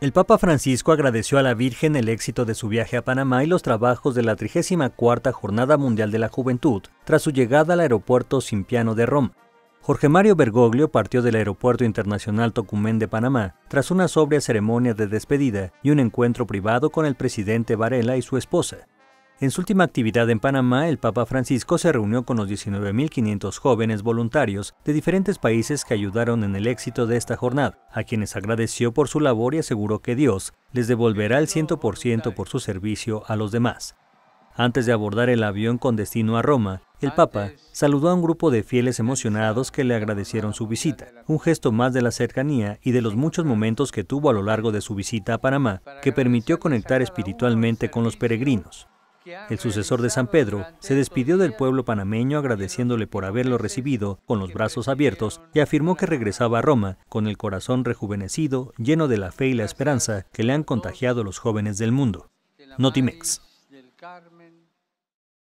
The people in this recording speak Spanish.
El Papa Francisco agradeció a la Virgen el éxito de su viaje a Panamá y los trabajos de la 34 Jornada Mundial de la Juventud tras su llegada al aeropuerto Simpiano de Roma. Jorge Mario Bergoglio partió del Aeropuerto Internacional Tocumen de Panamá tras una sobria ceremonia de despedida y un encuentro privado con el presidente Varela y su esposa. En su última actividad en Panamá, el Papa Francisco se reunió con los 19.500 jóvenes voluntarios de diferentes países que ayudaron en el éxito de esta jornada, a quienes agradeció por su labor y aseguró que Dios les devolverá el 100% por su servicio a los demás. Antes de abordar el avión con destino a Roma, el Papa saludó a un grupo de fieles emocionados que le agradecieron su visita, un gesto más de la cercanía y de los muchos momentos que tuvo a lo largo de su visita a Panamá, que permitió conectar espiritualmente con los peregrinos el sucesor de San Pedro, se despidió del pueblo panameño agradeciéndole por haberlo recibido con los brazos abiertos y afirmó que regresaba a Roma con el corazón rejuvenecido, lleno de la fe y la esperanza que le han contagiado los jóvenes del mundo. Notimex.